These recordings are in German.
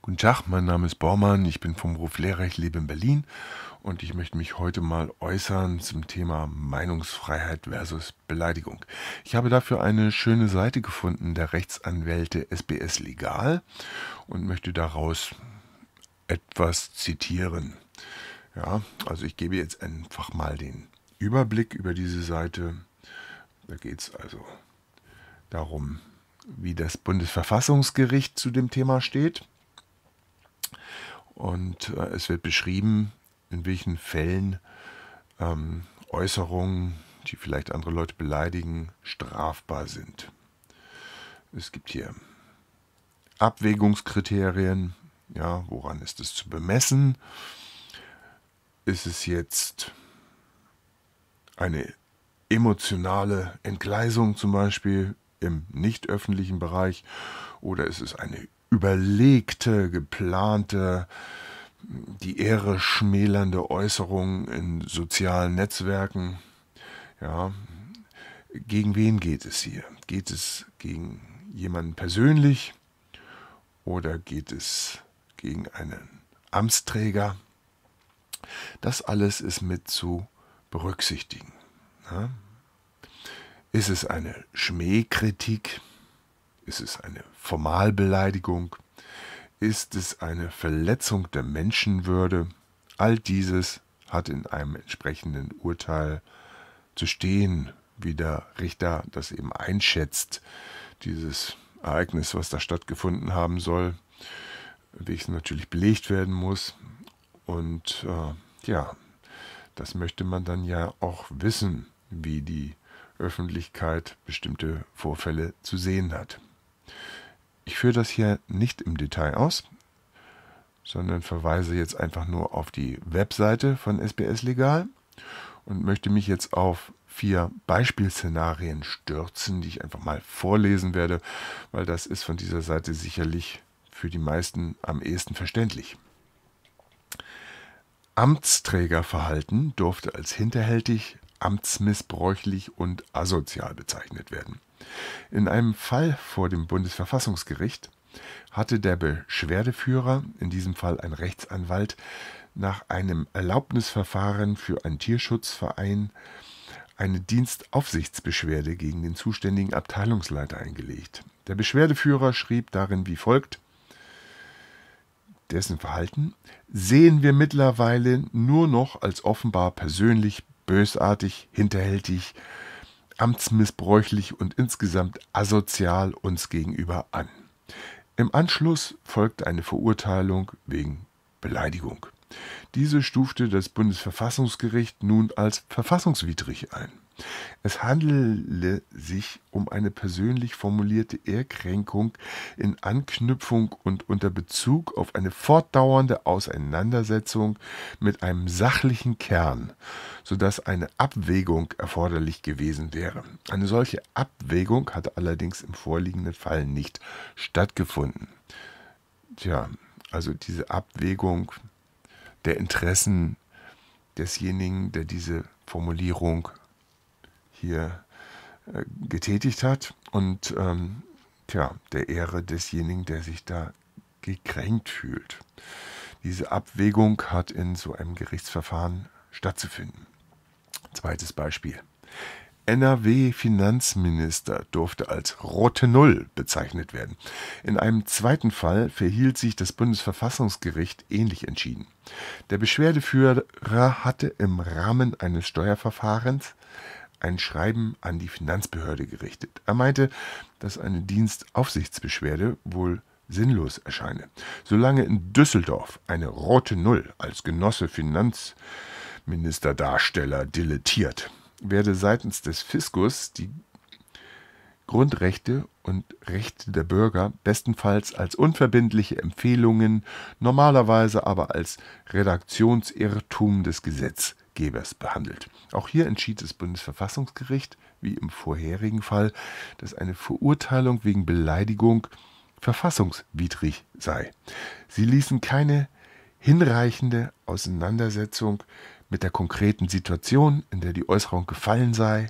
Guten Tag, mein Name ist Bormann, ich bin vom Beruf Lehrer, ich lebe in Berlin und ich möchte mich heute mal äußern zum Thema Meinungsfreiheit versus Beleidigung. Ich habe dafür eine schöne Seite gefunden der Rechtsanwälte SBS Legal und möchte daraus etwas zitieren. Ja, also ich gebe jetzt einfach mal den Überblick über diese Seite. Da geht es also darum, wie das Bundesverfassungsgericht zu dem Thema steht. Und äh, es wird beschrieben, in welchen Fällen ähm, Äußerungen, die vielleicht andere Leute beleidigen, strafbar sind. Es gibt hier Abwägungskriterien, ja, woran ist es zu bemessen? Ist es jetzt eine emotionale Entgleisung zum Beispiel im nicht öffentlichen Bereich oder ist es eine überlegte, geplante, die Ehre schmälernde Äußerungen in sozialen Netzwerken. Ja, gegen wen geht es hier? Geht es gegen jemanden persönlich oder geht es gegen einen Amtsträger? Das alles ist mit zu berücksichtigen. Ja? Ist es eine Schmähkritik? Ist es eine Formalbeleidigung? Ist es eine Verletzung der Menschenwürde? All dieses hat in einem entsprechenden Urteil zu stehen, wie der Richter das eben einschätzt, dieses Ereignis, was da stattgefunden haben soll, wie es natürlich belegt werden muss. Und äh, ja, das möchte man dann ja auch wissen, wie die Öffentlichkeit bestimmte Vorfälle zu sehen hat. Ich führe das hier nicht im Detail aus, sondern verweise jetzt einfach nur auf die Webseite von SBS Legal und möchte mich jetzt auf vier Beispielszenarien stürzen, die ich einfach mal vorlesen werde, weil das ist von dieser Seite sicherlich für die meisten am ehesten verständlich. Amtsträgerverhalten durfte als hinterhältig, amtsmissbräuchlich und asozial bezeichnet werden. In einem Fall vor dem Bundesverfassungsgericht hatte der Beschwerdeführer, in diesem Fall ein Rechtsanwalt, nach einem Erlaubnisverfahren für einen Tierschutzverein eine Dienstaufsichtsbeschwerde gegen den zuständigen Abteilungsleiter eingelegt. Der Beschwerdeführer schrieb darin wie folgt dessen Verhalten sehen wir mittlerweile nur noch als offenbar persönlich, bösartig, hinterhältig, amtsmissbräuchlich und insgesamt asozial uns gegenüber an. Im Anschluss folgte eine Verurteilung wegen Beleidigung. Diese stufte das Bundesverfassungsgericht nun als verfassungswidrig ein. Es handele sich um eine persönlich formulierte Ehrkränkung in Anknüpfung und unter Bezug auf eine fortdauernde Auseinandersetzung mit einem sachlichen Kern, sodass eine Abwägung erforderlich gewesen wäre. Eine solche Abwägung hatte allerdings im vorliegenden Fall nicht stattgefunden. Tja, also diese Abwägung der Interessen desjenigen, der diese Formulierung hier äh, getätigt hat und ähm, tja, der Ehre desjenigen, der sich da gekränkt fühlt. Diese Abwägung hat in so einem Gerichtsverfahren stattzufinden. Zweites Beispiel. NRW-Finanzminister durfte als rote Null bezeichnet werden. In einem zweiten Fall verhielt sich das Bundesverfassungsgericht ähnlich entschieden. Der Beschwerdeführer hatte im Rahmen eines Steuerverfahrens ein Schreiben an die Finanzbehörde gerichtet. Er meinte, dass eine Dienstaufsichtsbeschwerde wohl sinnlos erscheine. Solange in Düsseldorf eine rote Null als Genosse Finanzministerdarsteller dilettiert, werde seitens des Fiskus die Grundrechte und Rechte der Bürger bestenfalls als unverbindliche Empfehlungen, normalerweise aber als Redaktionsirrtum des Gesetzes Gesetzgebers behandelt. Auch hier entschied das Bundesverfassungsgericht, wie im vorherigen Fall, dass eine Verurteilung wegen Beleidigung verfassungswidrig sei. Sie ließen keine hinreichende Auseinandersetzung mit der konkreten Situation, in der die Äußerung gefallen sei,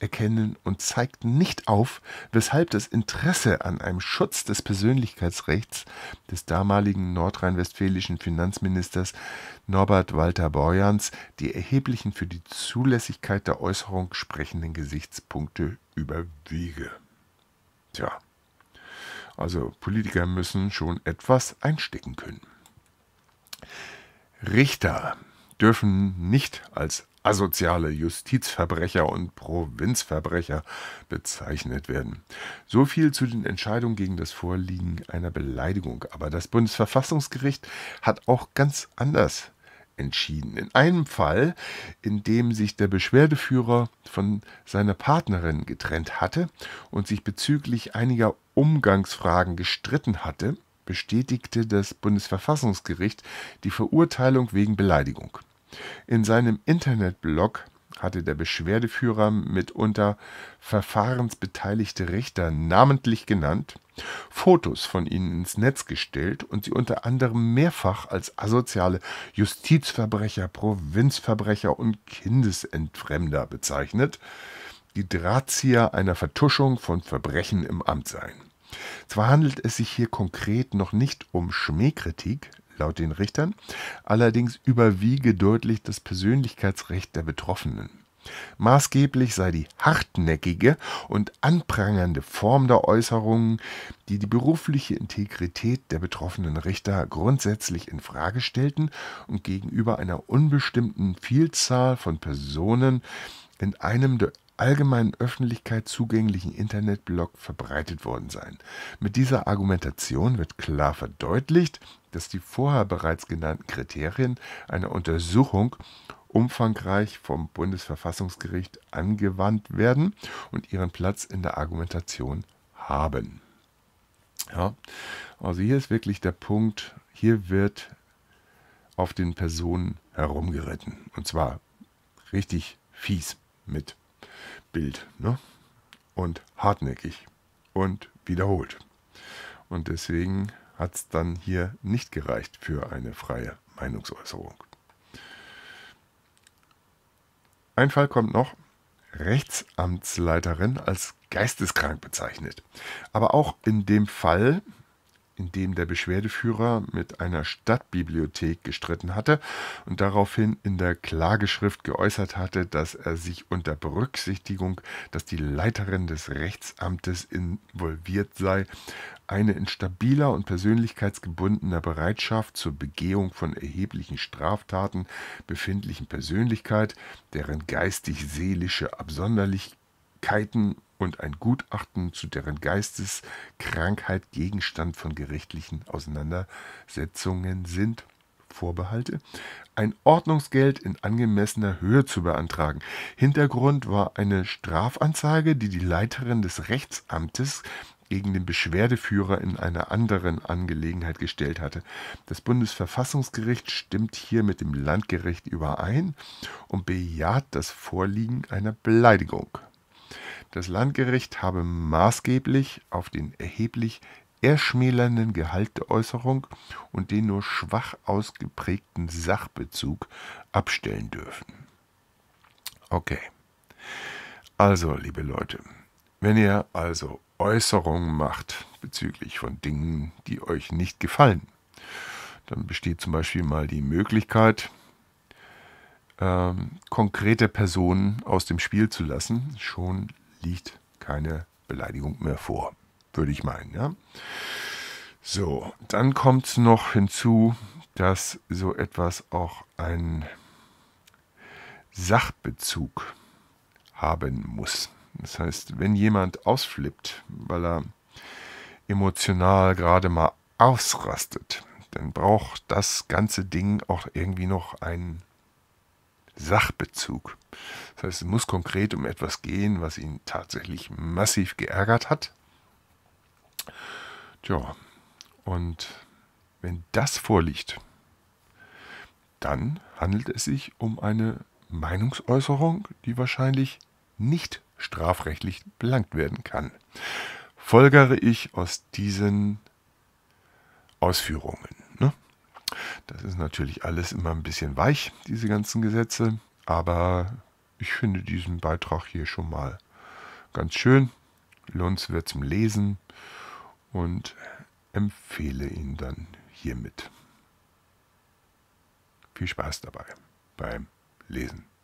erkennen und zeigten nicht auf, weshalb das Interesse an einem Schutz des Persönlichkeitsrechts des damaligen nordrhein-westfälischen Finanzministers Norbert Walter Borjans die erheblichen für die Zulässigkeit der Äußerung sprechenden Gesichtspunkte überwiege. Tja, also Politiker müssen schon etwas einstecken können. Richter dürfen nicht als asoziale Justizverbrecher und Provinzverbrecher bezeichnet werden. So viel zu den Entscheidungen gegen das Vorliegen einer Beleidigung. Aber das Bundesverfassungsgericht hat auch ganz anders entschieden. In einem Fall, in dem sich der Beschwerdeführer von seiner Partnerin getrennt hatte und sich bezüglich einiger Umgangsfragen gestritten hatte, bestätigte das Bundesverfassungsgericht die Verurteilung wegen Beleidigung. In seinem Internetblog hatte der Beschwerdeführer mitunter verfahrensbeteiligte Richter namentlich genannt, Fotos von ihnen ins Netz gestellt und sie unter anderem mehrfach als asoziale Justizverbrecher, Provinzverbrecher und Kindesentfremder bezeichnet, die Drahtzieher einer Vertuschung von Verbrechen im Amt seien. Zwar handelt es sich hier konkret noch nicht um Schmähkritik, laut den Richtern. Allerdings überwiege deutlich das Persönlichkeitsrecht der Betroffenen. Maßgeblich sei die hartnäckige und anprangernde Form der Äußerungen, die die berufliche Integrität der betroffenen Richter grundsätzlich in Frage stellten und gegenüber einer unbestimmten Vielzahl von Personen in einem der allgemeinen Öffentlichkeit zugänglichen Internetblog verbreitet worden seien. Mit dieser Argumentation wird klar verdeutlicht, dass die vorher bereits genannten Kriterien einer Untersuchung umfangreich vom Bundesverfassungsgericht angewandt werden und ihren Platz in der Argumentation haben. Ja, also hier ist wirklich der Punkt, hier wird auf den Personen herumgeritten. Und zwar richtig fies mit Bild ne? und hartnäckig und wiederholt. Und deswegen hat es dann hier nicht gereicht für eine freie Meinungsäußerung. Ein Fall kommt noch. Rechtsamtsleiterin als geisteskrank bezeichnet. Aber auch in dem Fall in dem der Beschwerdeführer mit einer Stadtbibliothek gestritten hatte und daraufhin in der Klageschrift geäußert hatte, dass er sich unter Berücksichtigung, dass die Leiterin des Rechtsamtes involviert sei, eine in stabiler und persönlichkeitsgebundener Bereitschaft zur Begehung von erheblichen Straftaten befindlichen Persönlichkeit, deren geistig-seelische Absonderlichkeiten und ein Gutachten zu deren Geisteskrankheit Gegenstand von gerichtlichen Auseinandersetzungen sind, Vorbehalte, ein Ordnungsgeld in angemessener Höhe zu beantragen. Hintergrund war eine Strafanzeige, die die Leiterin des Rechtsamtes gegen den Beschwerdeführer in einer anderen Angelegenheit gestellt hatte. Das Bundesverfassungsgericht stimmt hier mit dem Landgericht überein und bejaht das Vorliegen einer Beleidigung. Das Landgericht habe maßgeblich auf den erheblich erschmälernden Gehalt der Äußerung und den nur schwach ausgeprägten Sachbezug abstellen dürfen. Okay. Also, liebe Leute, wenn ihr also Äußerungen macht bezüglich von Dingen, die euch nicht gefallen, dann besteht zum Beispiel mal die Möglichkeit, ähm, konkrete Personen aus dem Spiel zu lassen, schon liegt keine Beleidigung mehr vor. Würde ich meinen, ja. So, dann kommt noch hinzu, dass so etwas auch einen Sachbezug haben muss. Das heißt, wenn jemand ausflippt, weil er emotional gerade mal ausrastet, dann braucht das ganze Ding auch irgendwie noch einen Sachbezug. Das heißt, es muss konkret um etwas gehen, was ihn tatsächlich massiv geärgert hat. Tja, und wenn das vorliegt, dann handelt es sich um eine Meinungsäußerung, die wahrscheinlich nicht strafrechtlich belangt werden kann. Folgere ich aus diesen Ausführungen. Ne? Das ist natürlich alles immer ein bisschen weich, diese ganzen Gesetze, aber ich finde diesen Beitrag hier schon mal ganz schön. Lohnt wird zum Lesen und empfehle ihn dann hiermit. Viel Spaß dabei beim Lesen.